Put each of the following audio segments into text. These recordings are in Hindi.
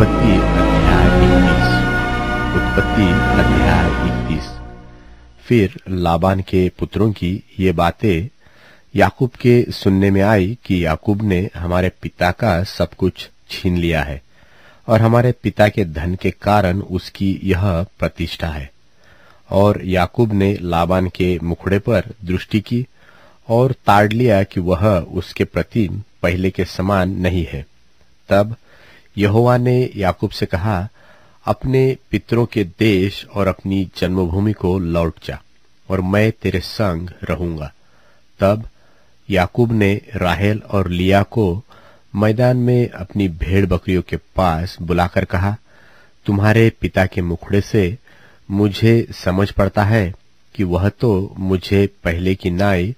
उत्पत्ति अध्याय इक्कीस उत्पत्ति अध्याय इक्कीस फिर लाबान के पुत्रों की ये बातें याकूब के सुनने में आई कि याकूब ने हमारे पिता का सब कुछ छीन लिया है और हमारे पिता के धन के कारण उसकी यह प्रतिष्ठा है और याकूब ने लाबान के मुखड़े पर दृष्टि की और ताड़ लिया कि वह उसके प्रति पहले के समान नहीं है तब यहोवा ने याकूब से कहा अपने पितरों के देश और अपनी जन्मभूमि को लौट जा और मैं तेरे संग रहूंगा तब याकूब ने राहेल और लिया को मैदान में अपनी भेड़ बकरियों के पास बुलाकर कहा तुम्हारे पिता के मुखड़े से मुझे समझ पड़ता है कि वह तो मुझे पहले की नाई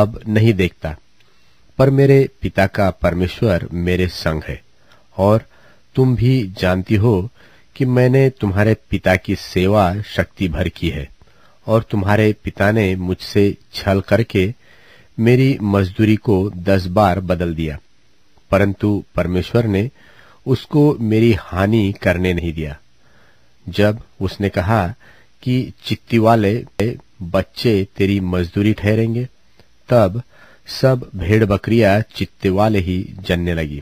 अब नहीं देखता पर मेरे पिता का परमेश्वर मेरे संग है और तुम भी जानती हो कि मैंने तुम्हारे पिता की सेवा शक्ति भर की है और तुम्हारे पिता ने मुझसे छल करके मेरी मजदूरी को दस बार बदल दिया परंतु परमेश्वर ने उसको मेरी हानि करने नहीं दिया जब उसने कहा कि चित्ती वाले बच्चे तेरी मजदूरी ठहरेंगे तब सब भेड़ बकरिया चित्ते वाले ही जनने लगी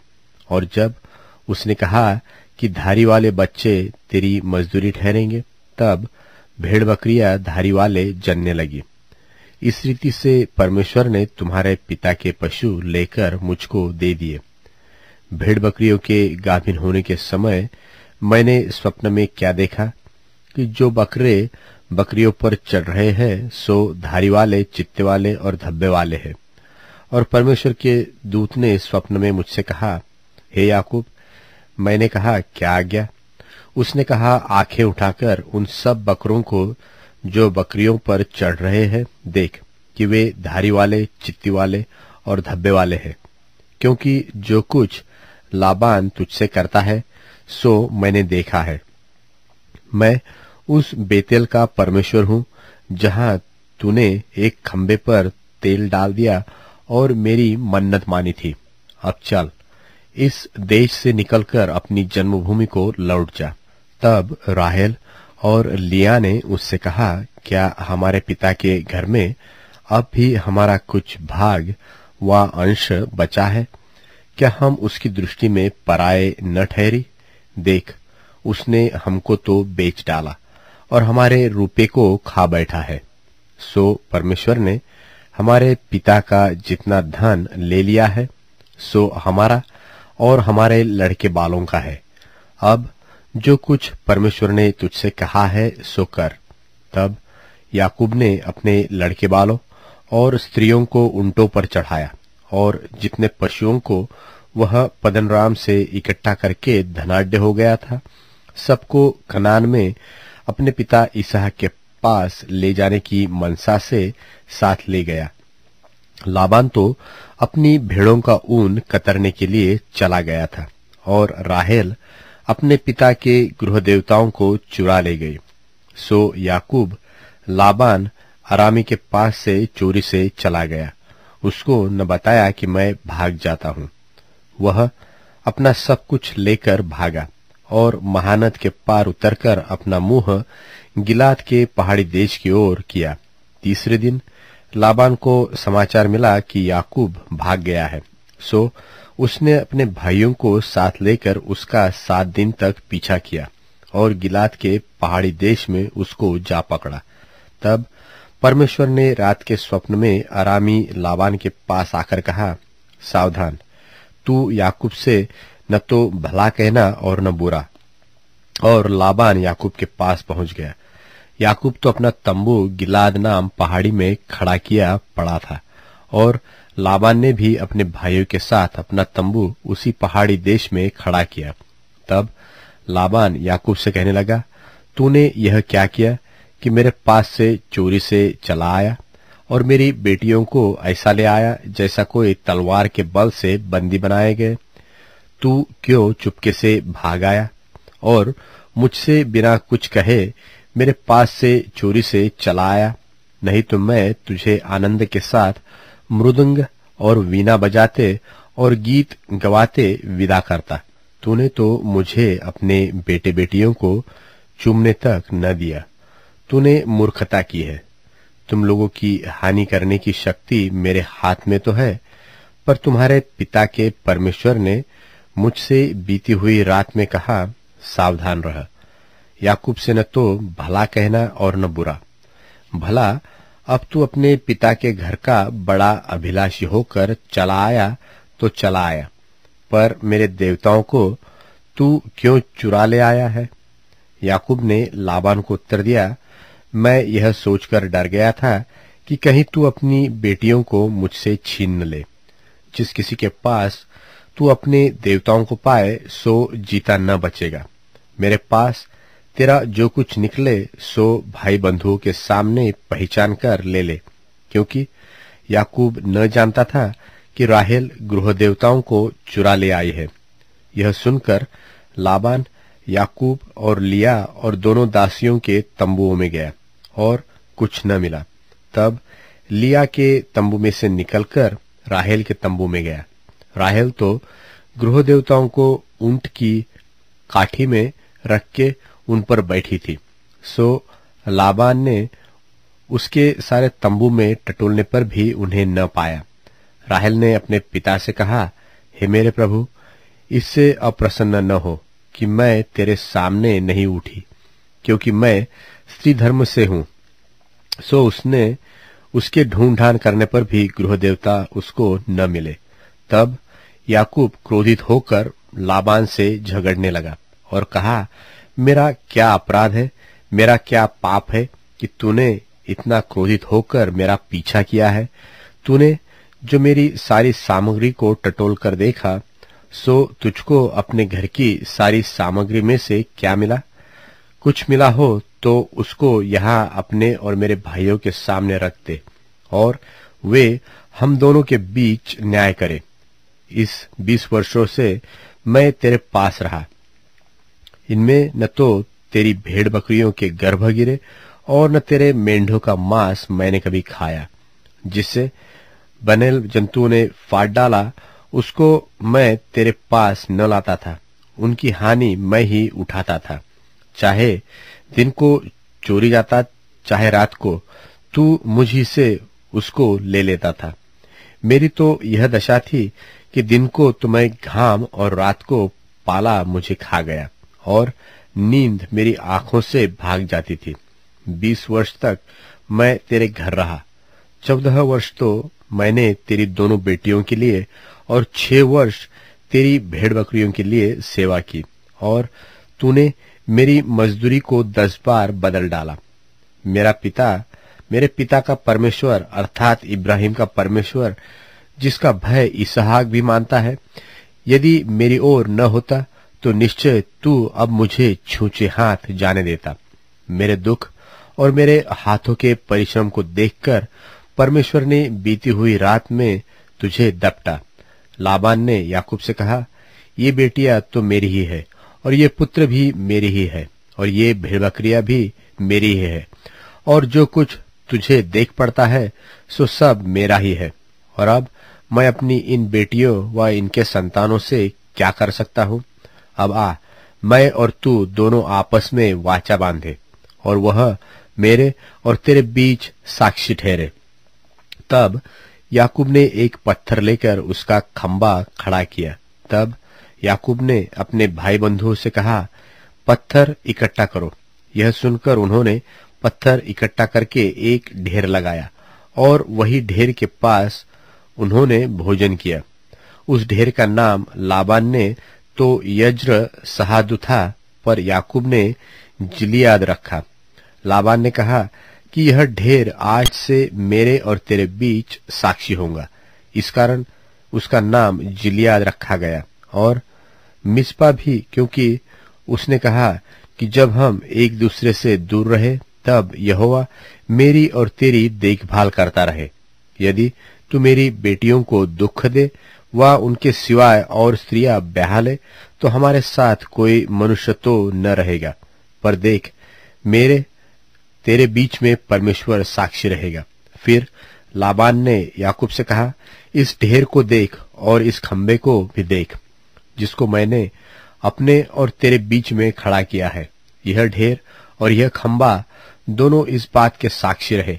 और जब उसने कहा कि धारी वाले बच्चे तेरी मजदूरी ठहरेंगे तब भेड़ बकरिया धारी वाले जनने लगी इस रीति से परमेश्वर ने तुम्हारे पिता के पशु लेकर मुझको दे दिए भेड़ बकरियों के गाभिन होने के समय मैंने स्वप्न में क्या देखा कि जो बकरे बकरियों पर चढ़ रहे हैं सो धारी वाले चित्ते वाले और धब्बे वाले हैं और परमेश्वर के दूत ने स्वप्न में मुझसे कहा हे याकूब मैंने कहा क्या आज्ञा उसने कहा आंखें उठाकर उन सब बकरों को जो बकरियों पर चढ़ रहे हैं देख कि वे धारी वाले चित्ती वाले और धब्बे वाले हैं क्योंकि जो कुछ लाबान तुझसे करता है सो मैंने देखा है मैं उस बेतेल का परमेश्वर हूं जहां तूने एक खम्बे पर तेल डाल दिया और मेरी मन्नत मानी थी अब चल इस देश से निकलकर अपनी जन्मभूमि को लौट जा तब राहेल और लिया ने उससे कहा क्या हमारे पिता के घर में अब भी हमारा कुछ भाग व अंश बचा है क्या हम उसकी दृष्टि में पराए न ठहरी देख उसने हमको तो बेच डाला और हमारे रुपये को खा बैठा है सो परमेश्वर ने हमारे पिता का जितना धन ले लिया है सो हमारा और हमारे लड़के बालों का है अब जो कुछ परमेश्वर ने तुझसे कहा है सो कर तब याकूब ने अपने लड़के बालों और स्त्रियों को उन्टो पर चढ़ाया और जितने पशुओं को वह पदनराम से इकट्ठा करके धनाढ़ हो गया था सबको कनान में अपने पिता ईसा के पास ले जाने की मनसा से साथ ले गया लाबान तो अपनी भेड़ों का ऊन कतरने के लिए चला गया था और राहेल अपने पिता के गृह देवताओं को चुरा ले गई सो याकूब लाबान आरामी के पास से चोरी से चला गया उसको न बताया कि मैं भाग जाता हूं वह अपना सब कुछ लेकर भागा और महानद के पार उतरकर अपना मुंह गिलात के पहाड़ी देश की ओर किया तीसरे दिन लाबान को समाचार मिला कि याकूब भाग गया है सो उसने अपने भाइयों को साथ लेकर उसका सात दिन तक पीछा किया और गिलात के पहाड़ी देश में उसको जा पकड़ा तब परमेश्वर ने रात के स्वप्न में आरामी लाबान के पास आकर कहा सावधान तू याकूब से न तो भला कहना और न बुरा और लाबान याकूब के पास पहुंच गया याकूब तो अपना तंबू गिलाद नाम पहाड़ी में खड़ा किया पड़ा था और लाबान ने भी अपने भाइयों के साथ अपना तंबू उसी पहाड़ी देश में खड़ा किया तब लाबान याकूब से कहने लगा तूने यह क्या किया कि मेरे पास से चोरी से चला आया और मेरी बेटियों को ऐसा ले आया जैसा कोई तलवार के बल से बंदी बनाए गए तू क्यों चुपके से भाग आया और मुझसे बिना कुछ कहे मेरे पास से चोरी से चला आया नहीं तो मैं तुझे आनंद के साथ मृदंग और वीणा बजाते और गीत गवाते विदा करता तूने तो मुझे अपने बेटे बेटियों को चुमने तक न दिया तूने मूर्खता की है तुम लोगों की हानि करने की शक्ति मेरे हाथ में तो है पर तुम्हारे पिता के परमेश्वर ने मुझसे बीती हुई रात में कहा सावधान रहा याकूब से न तो भला कहना और न बुरा भला अब तू अपने पिता के घर का बड़ा अभिलाषी होकर चला आया तो चला आया पर मेरे देवताओं को तू क्यों चुरा ले आया है याकूब ने लाबान को उत्तर दिया मैं यह सोचकर डर गया था कि कहीं तू अपनी बेटियों को मुझसे छीन न ले जिस किसी के पास तू अपने देवताओं को पाए सो जीता न बचेगा मेरे पास तेरा जो कुछ निकले सो भाई बंधुओं के सामने पहचान कर ले ले क्योंकि याकूब न जानता था कि राहेल गृह देवताओं को चुरा ले आई है यह सुनकर लाबान याकूब और लिया और दोनों दासियों के तंबुओं में गया और कुछ न मिला तब लिया के तंबू में से निकलकर राहेल के तंबू में गया राहेल तो गृह देवताओं को ऊंट की काठी में रख के उन पर बैठी थी सो लाबान ने उसके सारे तंबू में टटोलने पर भी उन्हें न पाया राहल ने अपने पिता से कहा हे मेरे प्रभु इससे अप्रसन्न न हो कि मैं तेरे सामने नहीं उठी क्योंकि मैं स्त्री धर्म से हूं सो उसने उसके ढूंढ करने पर भी गृह देवता उसको न मिले तब याकूब क्रोधित होकर लाबान से झगड़ने लगा और कहा मेरा क्या अपराध है मेरा क्या पाप है कि तूने इतना क्रोधित होकर मेरा पीछा किया है तूने जो मेरी सारी सामग्री को टटोल कर देखा सो तुझको अपने घर की सारी सामग्री में से क्या मिला कुछ मिला हो तो उसको यहाँ अपने और मेरे भाइयों के सामने रख दे और वे हम दोनों के बीच न्याय करें इस बीस वर्षों से मैं तेरे पास रहा इनमें न तो तेरी भेड़ बकरियों के गर्भ गिरे और न तेरे मेंढों का मांस मैंने कभी खाया जिससे बने जंतुओं ने फाट डाला उसको मैं तेरे पास न लाता था उनकी हानि मैं ही उठाता था चाहे दिन को चोरी जाता चाहे रात को तू मुझी से उसको ले लेता था मेरी तो यह दशा थी कि दिन को तुम्हें घाम और रात को पाला मुझे खा गया और नींद मेरी आंखों से भाग जाती थी बीस वर्ष तक मैं तेरे घर रहा चौदह वर्ष तो मैंने तेरी दोनों बेटियों के लिए और छह वर्ष तेरी भेड़ बकरियों के लिए सेवा की और तूने मेरी मजदूरी को दस बार बदल डाला मेरा पिता मेरे पिता का परमेश्वर अर्थात इब्राहिम का परमेश्वर जिसका भय इसहाक भी मानता है यदि मेरी ओर न होता तो निश्चय तू अब मुझे छूचे हाथ जाने देता मेरे दुख और मेरे हाथों के परिश्रम को देखकर परमेश्वर ने बीती हुई रात में तुझे दपटा लाबान ने याकूब से कहा ये बेटिया तो मेरी ही है और ये पुत्र भी मेरी ही है और ये बकरिया भी मेरी ही है और जो कुछ तुझे देख पड़ता है सो सब मेरा ही है और अब मैं अपनी इन बेटियों व इनके संतानों से क्या कर सकता हूँ अब आ मैं और तू दोनों आपस में वाचा बांधे और वह मेरे और तेरे बीच साक्षी ठहरे तब याकूब ने एक पत्थर लेकर उसका खंबा खड़ा किया तब याकूब ने अपने भाई बंधुओं से कहा पत्थर इकट्ठा करो यह सुनकर उन्होंने पत्थर इकट्ठा करके एक ढेर लगाया और वही ढेर के पास उन्होंने भोजन किया उस ढेर का नाम लाबान ने तो यज्र सहादु था पर याकूब ने जिलियाद रखा लाबान ने कहा कि यह ढेर आज से मेरे और तेरे बीच साक्षी होगा इस कारण उसका नाम जिलियाद रखा गया और मिसपा भी क्योंकि उसने कहा कि जब हम एक दूसरे से दूर रहे तब यहोवा मेरी और तेरी देखभाल करता रहे यदि तू मेरी बेटियों को दुख दे व उनके सिवाय और स्त्रियां बहाल ले तो हमारे साथ कोई मनुष्य तो न रहेगा पर देख मेरे तेरे बीच में परमेश्वर साक्षी रहेगा फिर लाबान ने याकूब से कहा इस ढेर को देख और इस खम्बे को भी देख जिसको मैंने अपने और तेरे बीच में खड़ा किया है यह ढेर और यह खम्बा दोनों इस बात के साक्षी रहे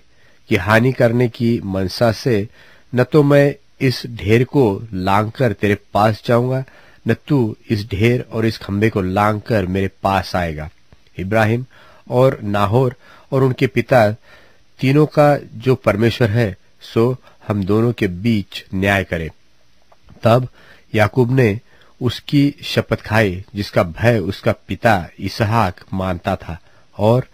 कि हानि करने की मनसा से न तो मैं इस ढेर को लांघकर तेरे पास जाऊंगा न तू इस ढेर और इस खंबे को लांघकर मेरे पास आएगा इब्राहिम और नाहोर और उनके पिता तीनों का जो परमेश्वर है सो हम दोनों के बीच न्याय करे तब याकूब ने उसकी शपथ खाई जिसका भय उसका पिता इसहाक मानता था और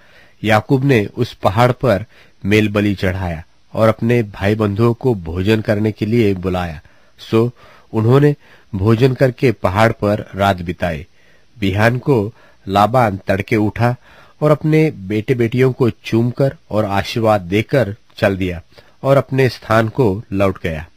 याकूब ने उस पहाड़ पर मेलबली चढ़ाया और अपने भाई बंधुओं को भोजन करने के लिए बुलाया सो उन्होंने भोजन करके पहाड़ पर रात बिताई बिहान को लाबान तड़के उठा और अपने बेटे बेटियों को चूमकर और आशीर्वाद देकर चल दिया और अपने स्थान को लौट गया